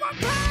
my power.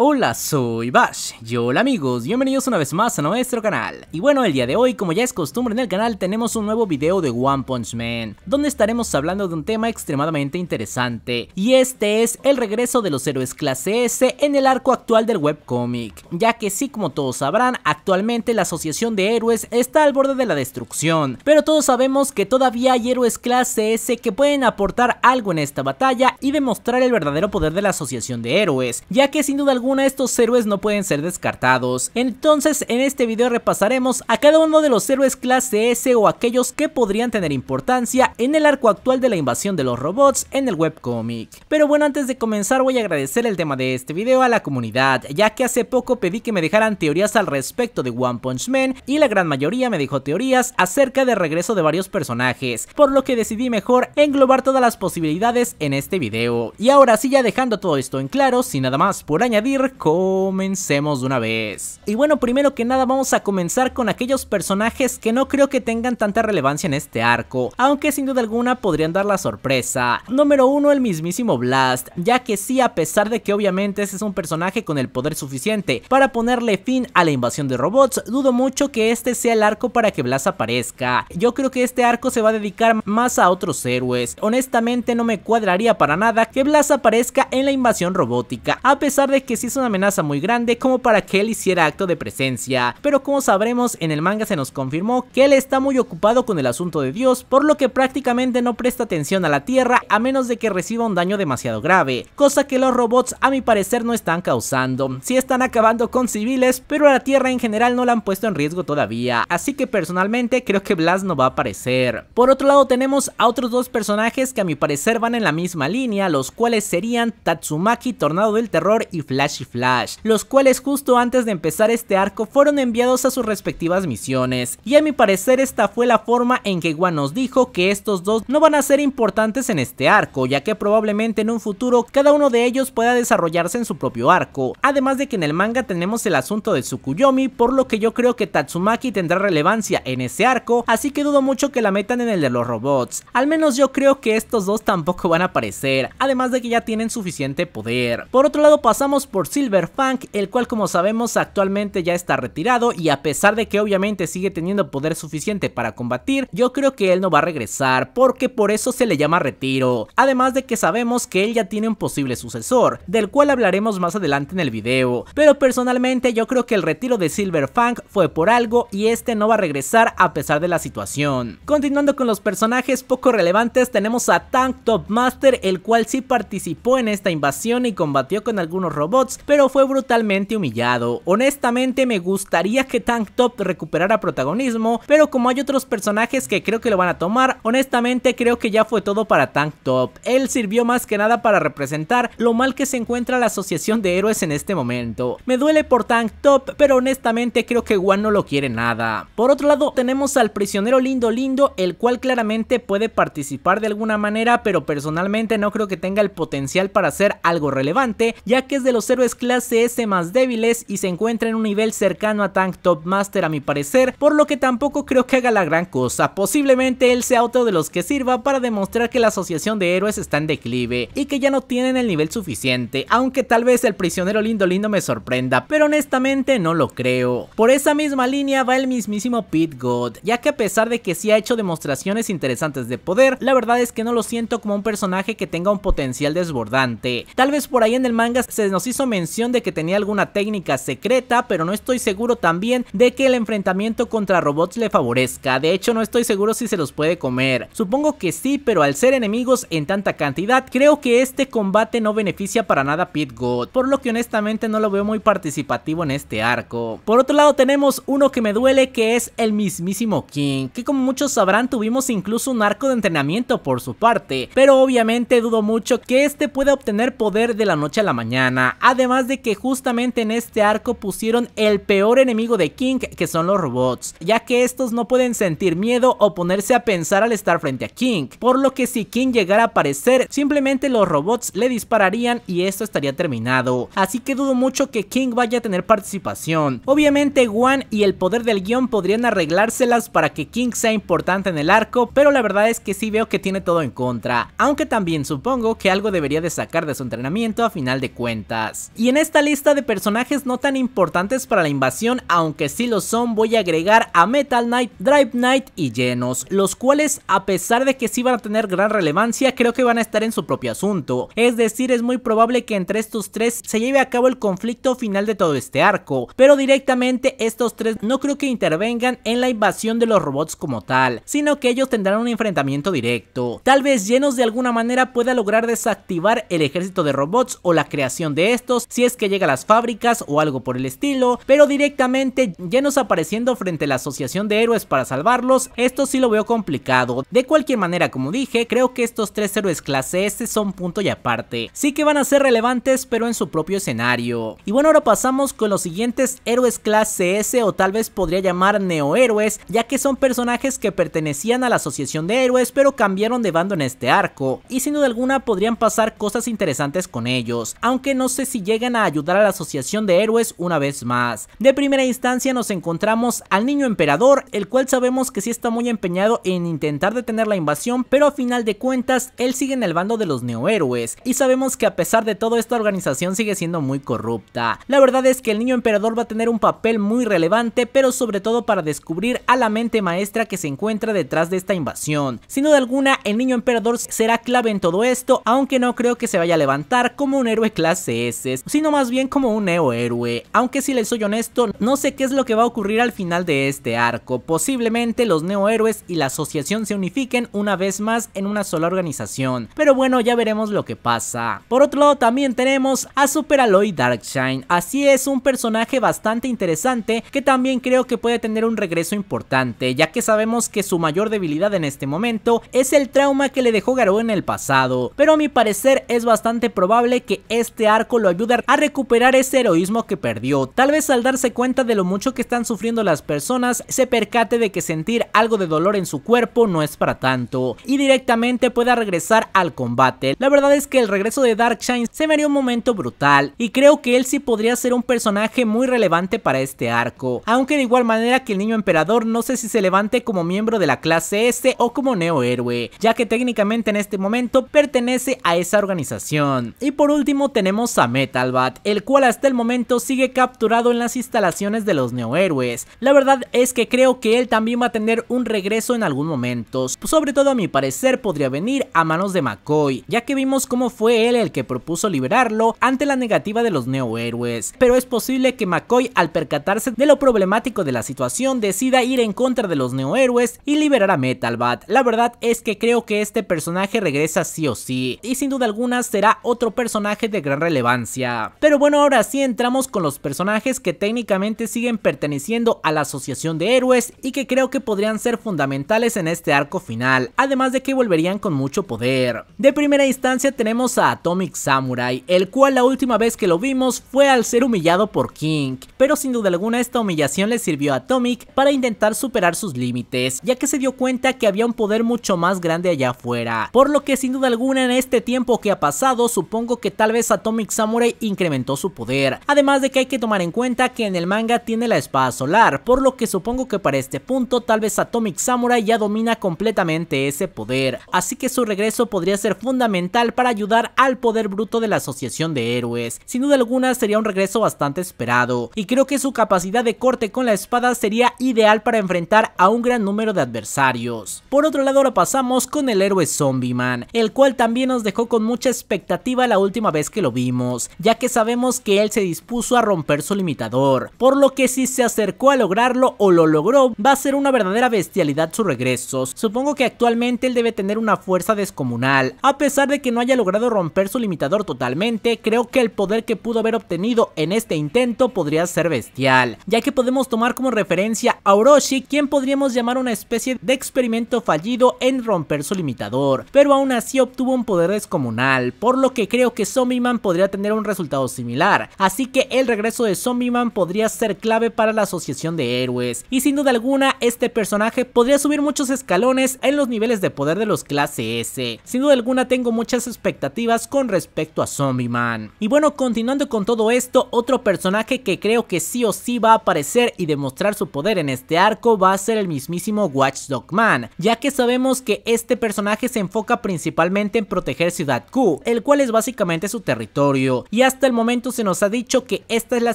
Hola, soy Bash. Y hola amigos, bienvenidos una vez más a nuestro canal. Y bueno, el día de hoy, como ya es costumbre en el canal, tenemos un nuevo video de One Punch Man, donde estaremos hablando de un tema extremadamente interesante. Y este es el regreso de los héroes clase S en el arco actual del webcomic, ya que sí, como todos sabrán, actualmente la asociación de héroes está al borde de la destrucción, pero todos sabemos que todavía hay héroes clase S que pueden aportar algo en esta batalla y demostrar el verdadero poder de la asociación de héroes, ya que sin duda alguna estos héroes no pueden ser descartados. Entonces en este video repasaremos a cada uno de los héroes clase S o aquellos que podrían tener importancia en el arco actual de la invasión de los robots en el webcomic. Pero bueno antes de comenzar voy a agradecer el tema de este video a la comunidad ya que hace poco pedí que me dejaran teorías al respecto de One Punch Man y la gran mayoría me dejó teorías acerca del regreso de varios personajes por lo que decidí mejor englobar todas las posibilidades en este video. Y ahora sí ya dejando todo esto en claro sin nada más por añadir comencemos de una vez. Y bueno, primero que nada vamos a comenzar con aquellos personajes que no creo que tengan tanta relevancia en este arco, aunque sin duda alguna podrían dar la sorpresa. Número 1, el mismísimo Blast, ya que sí, a pesar de que obviamente ese es un personaje con el poder suficiente para ponerle fin a la invasión de robots, dudo mucho que este sea el arco para que Blast aparezca. Yo creo que este arco se va a dedicar más a otros héroes. Honestamente no me cuadraría para nada que Blast aparezca en la invasión robótica, a pesar de que sí es una amenaza muy grande como para que él hiciera acto de presencia, pero como sabremos en el manga se nos confirmó que él está muy ocupado con el asunto de Dios, por lo que prácticamente no presta atención a la Tierra a menos de que reciba un daño demasiado grave, cosa que los robots a mi parecer no están causando, si están acabando con civiles, pero a la Tierra en general no la han puesto en riesgo todavía, así que personalmente creo que Blast no va a aparecer. Por otro lado tenemos a otros dos personajes que a mi parecer van en la misma línea, los cuales serían Tatsumaki Tornado del Terror y Flash y Flash, los cuales justo antes de empezar este arco fueron enviados a sus respectivas misiones, y a mi parecer esta fue la forma en que Wan nos dijo que estos dos no van a ser importantes en este arco, ya que probablemente en un futuro cada uno de ellos pueda desarrollarse en su propio arco, además de que en el manga tenemos el asunto de Tsukuyomi, por lo que yo creo que Tatsumaki tendrá relevancia en ese arco, así que dudo mucho que la metan en el de los robots, al menos yo creo que estos dos tampoco van a aparecer, además de que ya tienen suficiente poder. Por otro lado pasamos por Silver Funk, el cual como sabemos actualmente ya está retirado y a pesar de que obviamente sigue teniendo poder suficiente para combatir, yo creo que él no va a regresar porque por eso se le llama retiro, además de que sabemos que él ya tiene un posible sucesor, del cual hablaremos más adelante en el video, pero personalmente yo creo que el retiro de Silver Funk fue por algo y este no va a regresar a pesar de la situación. Continuando con los personajes poco relevantes tenemos a Tank Top Master el cual sí participó en esta invasión y combatió con algunos robots pero fue brutalmente humillado. Honestamente me gustaría que Tank Top recuperara protagonismo, pero como hay otros personajes que creo que lo van a tomar, honestamente creo que ya fue todo para Tank Top. Él sirvió más que nada para representar lo mal que se encuentra la asociación de héroes en este momento. Me duele por Tank Top, pero honestamente creo que Juan no lo quiere nada. Por otro lado, tenemos al prisionero lindo lindo, el cual claramente puede participar de alguna manera, pero personalmente no creo que tenga el potencial para hacer algo relevante, ya que es de los es clase S más débiles y se encuentra en un nivel cercano a Tank Top Master a mi parecer, por lo que tampoco creo que haga la gran cosa, posiblemente él sea otro de los que sirva para demostrar que la asociación de héroes está en declive y que ya no tienen el nivel suficiente, aunque tal vez el prisionero lindo lindo me sorprenda, pero honestamente no lo creo. Por esa misma línea va el mismísimo Pit God, ya que a pesar de que sí ha hecho demostraciones interesantes de poder, la verdad es que no lo siento como un personaje que tenga un potencial desbordante. Tal vez por ahí en el manga se nos hizo mención de que tenía alguna técnica secreta, pero no estoy seguro también de que el enfrentamiento contra robots le favorezca, de hecho no estoy seguro si se los puede comer. Supongo que sí, pero al ser enemigos en tanta cantidad, creo que este combate no beneficia para nada a Pit God, por lo que honestamente no lo veo muy participativo en este arco. Por otro lado tenemos uno que me duele que es el mismísimo King, que como muchos sabrán tuvimos incluso un arco de entrenamiento por su parte, pero obviamente dudo mucho que este pueda obtener poder de la noche a la mañana, Además de que justamente en este arco pusieron el peor enemigo de King, que son los robots, ya que estos no pueden sentir miedo o ponerse a pensar al estar frente a King, por lo que si King llegara a aparecer, simplemente los robots le dispararían y esto estaría terminado. Así que dudo mucho que King vaya a tener participación. Obviamente Wan y el poder del guión podrían arreglárselas para que King sea importante en el arco, pero la verdad es que sí veo que tiene todo en contra, aunque también supongo que algo debería de sacar de su entrenamiento a final de cuentas. Y en esta lista de personajes no tan importantes para la invasión, aunque sí lo son, voy a agregar a Metal Knight, Drive Knight y Genos, los cuales a pesar de que sí van a tener gran relevancia, creo que van a estar en su propio asunto. Es decir, es muy probable que entre estos tres se lleve a cabo el conflicto final de todo este arco, pero directamente estos tres no creo que intervengan en la invasión de los robots como tal, sino que ellos tendrán un enfrentamiento directo. Tal vez Genos de alguna manera pueda lograr desactivar el ejército de robots o la creación de estos si es que llega a las fábricas o algo por el estilo, pero directamente llenos apareciendo frente a la asociación de héroes para salvarlos, esto sí lo veo complicado. De cualquier manera, como dije, creo que estos tres héroes clase S son punto y aparte. Sí que van a ser relevantes, pero en su propio escenario. Y bueno, ahora pasamos con los siguientes héroes clase S o tal vez podría llamar neohéroes, ya que son personajes que pertenecían a la asociación de héroes, pero cambiaron de bando en este arco. Y sin duda alguna podrían pasar cosas interesantes con ellos, aunque no sé si llegan a ayudar a la Asociación de Héroes una vez más. De primera instancia nos encontramos al niño emperador, el cual sabemos que sí está muy empeñado en intentar detener la invasión, pero a final de cuentas él sigue en el bando de los neohéroes y sabemos que a pesar de todo esta organización sigue siendo muy corrupta. La verdad es que el niño emperador va a tener un papel muy relevante, pero sobre todo para descubrir a la mente maestra que se encuentra detrás de esta invasión. Sin duda alguna, el niño emperador será clave en todo esto, aunque no creo que se vaya a levantar como un héroe clase S sino más bien como un neo héroe. Aunque si les soy honesto, no sé qué es lo que va a ocurrir al final de este arco. Posiblemente los neo y la asociación se unifiquen una vez más en una sola organización. Pero bueno, ya veremos lo que pasa. Por otro lado, también tenemos a Super Aloy Darkshine. Así es, un personaje bastante interesante que también creo que puede tener un regreso importante, ya que sabemos que su mayor debilidad en este momento es el trauma que le dejó Garou en el pasado. Pero a mi parecer es bastante probable que este arco lo ayudar a recuperar ese heroísmo que perdió. Tal vez al darse cuenta de lo mucho que están sufriendo las personas, se percate de que sentir algo de dolor en su cuerpo no es para tanto, y directamente pueda regresar al combate. La verdad es que el regreso de Darkshine se me haría un momento brutal, y creo que él sí podría ser un personaje muy relevante para este arco, aunque de igual manera que el niño emperador no sé si se levante como miembro de la clase S este o como neo héroe, ya que técnicamente en este momento pertenece a esa organización. Y por último tenemos a Met Metalbat, el cual hasta el momento sigue capturado en las instalaciones de los neohéroes. La verdad es que creo que él también va a tener un regreso en algún momento, sobre todo a mi parecer podría venir a manos de McCoy, ya que vimos cómo fue él el que propuso liberarlo ante la negativa de los neohéroes, pero es posible que McCoy al percatarse de lo problemático de la situación decida ir en contra de los neohéroes y liberar a Bat. La verdad es que creo que este personaje regresa sí o sí, y sin duda alguna será otro personaje de gran relevancia pero bueno, ahora sí entramos con los personajes que técnicamente siguen perteneciendo a la asociación de héroes y que creo que podrían ser fundamentales en este arco final, además de que volverían con mucho poder. De primera instancia tenemos a Atomic Samurai, el cual la última vez que lo vimos fue al ser humillado por King, pero sin duda alguna esta humillación le sirvió a Atomic para intentar superar sus límites, ya que se dio cuenta que había un poder mucho más grande allá afuera, por lo que sin duda alguna en este tiempo que ha pasado supongo que tal vez Atomic Samurai incrementó su poder, además de que hay que tomar en cuenta que en el manga tiene la espada solar, por lo que supongo que para este punto tal vez Atomic Samurai ya domina completamente ese poder, así que su regreso podría ser fundamental para ayudar al poder bruto de la asociación de héroes, sin duda alguna sería un regreso bastante esperado, y creo que su capacidad de corte con la espada sería ideal para enfrentar a un gran número de adversarios. Por otro lado ahora pasamos con el héroe Zombie Man, el cual también nos dejó con mucha expectativa la última vez que lo vimos, ya que sabemos que él se dispuso a romper su limitador, por lo que si se acercó a lograrlo o lo logró, va a ser una verdadera bestialidad su regreso. Supongo que actualmente él debe tener una fuerza descomunal, a pesar de que no haya logrado romper su limitador totalmente, creo que el poder que pudo haber obtenido en este intento podría ser bestial, ya que podemos tomar como referencia a Orochi, quien podríamos llamar una especie de experimento fallido en romper su limitador, pero aún así obtuvo un poder descomunal, por lo que creo que Man podría tener un resultado similar, así que el regreso de Zombie Man podría ser clave para la asociación de héroes, y sin duda alguna este personaje podría subir muchos escalones en los niveles de poder de los clase S, sin duda alguna tengo muchas expectativas con respecto a Zombie Man. Y bueno, continuando con todo esto, otro personaje que creo que sí o sí va a aparecer y demostrar su poder en este arco va a ser el mismísimo Watchdog Man, ya que sabemos que este personaje se enfoca principalmente en proteger Ciudad Q, el cual es básicamente su territorio, y y hasta el momento se nos ha dicho que esta es la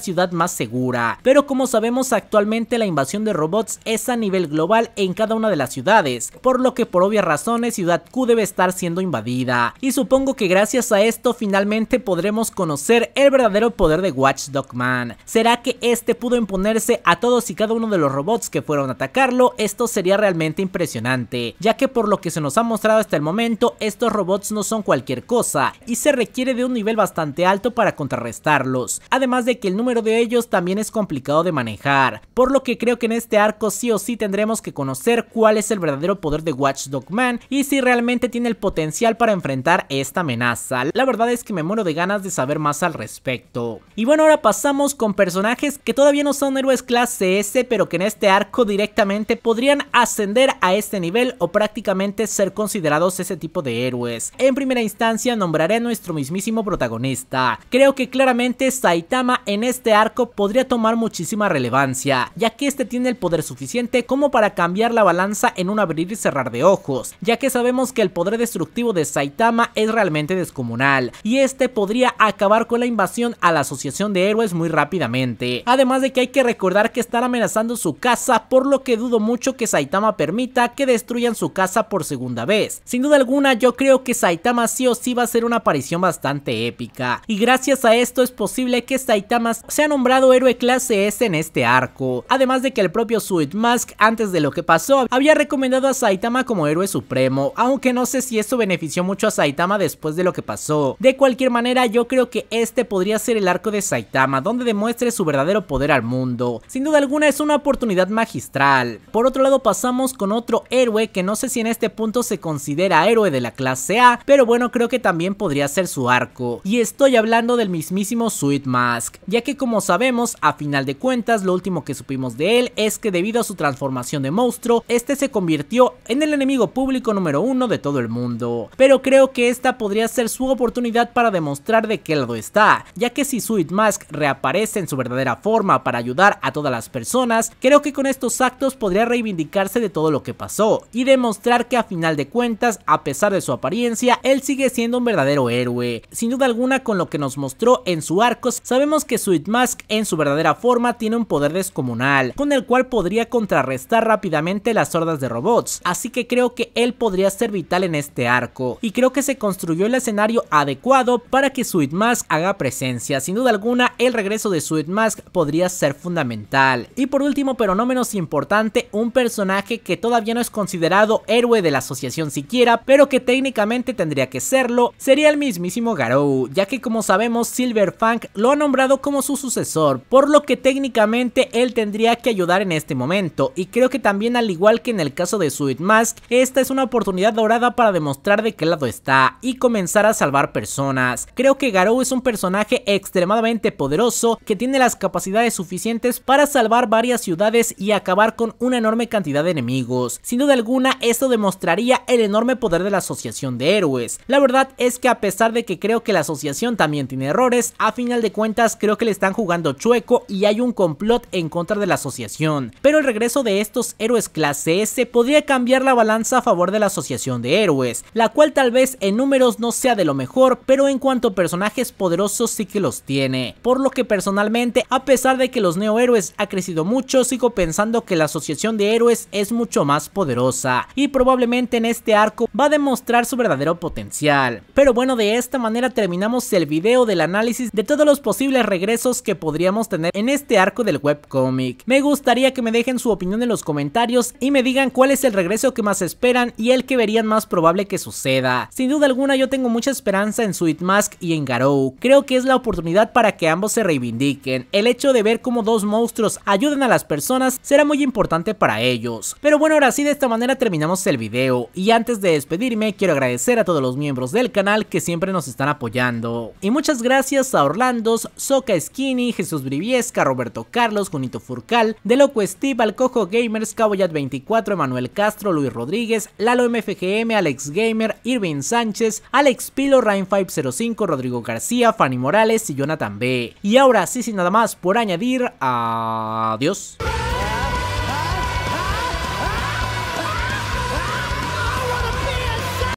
ciudad más segura, pero como sabemos actualmente la invasión de robots es a nivel global en cada una de las ciudades, por lo que por obvias razones Ciudad Q debe estar siendo invadida, y supongo que gracias a esto finalmente podremos conocer el verdadero poder de Watchdog Man. ¿Será que este pudo imponerse a todos y cada uno de los robots que fueron a atacarlo? Esto sería realmente impresionante, ya que por lo que se nos ha mostrado hasta el momento, estos robots no son cualquier cosa, y se requiere de un nivel bastante alto para contrarrestarlos, además de que el número de ellos también es complicado de manejar, por lo que creo que en este arco sí o sí tendremos que conocer cuál es el verdadero poder de Watchdog Man y si realmente tiene el potencial para enfrentar esta amenaza. La verdad es que me muero de ganas de saber más al respecto. Y bueno, ahora pasamos con personajes que todavía no son héroes clase S, pero que en este arco directamente podrían ascender a este nivel o prácticamente ser considerados ese tipo de héroes. En primera instancia nombraré a nuestro mismísimo protagonista, Creo que claramente Saitama en este arco podría tomar muchísima relevancia, ya que este tiene el poder suficiente como para cambiar la balanza en un abrir y cerrar de ojos, ya que sabemos que el poder destructivo de Saitama es realmente descomunal, y este podría acabar con la invasión a la asociación de héroes muy rápidamente. Además de que hay que recordar que están amenazando su casa, por lo que dudo mucho que Saitama permita que destruyan su casa por segunda vez. Sin duda alguna yo creo que Saitama sí o sí va a ser una aparición bastante épica, y gracias a esto es posible que Saitama sea nombrado héroe clase S en este arco, además de que el propio Sweet Mask antes de lo que pasó había recomendado a Saitama como héroe supremo, aunque no sé si eso benefició mucho a Saitama después de lo que pasó. De cualquier manera yo creo que este podría ser el arco de Saitama donde demuestre su verdadero poder al mundo, sin duda alguna es una oportunidad magistral. Por otro lado pasamos con otro héroe que no sé si en este punto se considera héroe de la clase A, pero bueno creo que también podría ser su arco, y estoy hablando del mismísimo Sweet Mask, ya que como sabemos, a final de cuentas, lo último que supimos de él es que debido a su transformación de monstruo, este se convirtió en el enemigo público número uno de todo el mundo. Pero creo que esta podría ser su oportunidad para demostrar de qué lado está, ya que si Sweet Mask reaparece en su verdadera forma para ayudar a todas las personas, creo que con estos actos podría reivindicarse de todo lo que pasó y demostrar que a final de cuentas, a pesar de su apariencia, él sigue siendo un verdadero héroe. Sin duda alguna con lo que nos nos mostró en su arco, sabemos que Sweet Mask en su verdadera forma tiene un poder descomunal, con el cual podría contrarrestar rápidamente las hordas de robots, así que creo que él podría ser vital en este arco, y creo que se construyó el escenario adecuado para que Sweet Mask haga presencia, sin duda alguna el regreso de Sweet Mask podría ser fundamental. Y por último pero no menos importante, un personaje que todavía no es considerado héroe de la asociación siquiera, pero que técnicamente tendría que serlo, sería el mismísimo Garou, ya que como sabemos sabemos, Silver Funk lo ha nombrado como su sucesor, por lo que técnicamente él tendría que ayudar en este momento, y creo que también al igual que en el caso de Sweet Mask, esta es una oportunidad dorada para demostrar de qué lado está y comenzar a salvar personas. Creo que Garou es un personaje extremadamente poderoso que tiene las capacidades suficientes para salvar varias ciudades y acabar con una enorme cantidad de enemigos. Sin duda alguna, esto demostraría el enorme poder de la Asociación de Héroes. La verdad es que a pesar de que creo que la asociación también tiene errores, a final de cuentas creo que le están jugando chueco y hay un complot en contra de la asociación, pero el regreso de estos héroes clase S podría cambiar la balanza a favor de la asociación de héroes, la cual tal vez en números no sea de lo mejor, pero en cuanto a personajes poderosos sí que los tiene, por lo que personalmente, a pesar de que los neohéroes ha crecido mucho, sigo pensando que la asociación de héroes es mucho más poderosa, y probablemente en este arco va a demostrar su verdadero potencial. Pero bueno, de esta manera terminamos el video del análisis de todos los posibles regresos que podríamos tener en este arco del webcomic. Me gustaría que me dejen su opinión en los comentarios y me digan cuál es el regreso que más esperan y el que verían más probable que suceda. Sin duda alguna yo tengo mucha esperanza en Sweet Mask y en Garou. Creo que es la oportunidad para que ambos se reivindiquen. El hecho de ver cómo dos monstruos ayudan a las personas será muy importante para ellos. Pero bueno, ahora sí de esta manera terminamos el video y antes de despedirme quiero agradecer a todos los miembros del canal que siempre nos están apoyando. Y muchas Muchas gracias a Orlandos, Soca Skinny, Jesús Briviesca, Roberto Carlos, Junito Furcal, Loco Steve, Alcojo Gamers, Caboyat24, Emanuel Castro, Luis Rodríguez, Lalo MFGM, Alex Gamer, Irving Sánchez, Alex Pilo, Rain505, Rodrigo García, Fanny Morales y Jonathan B. Y ahora sí, sin nada más por añadir, adiós.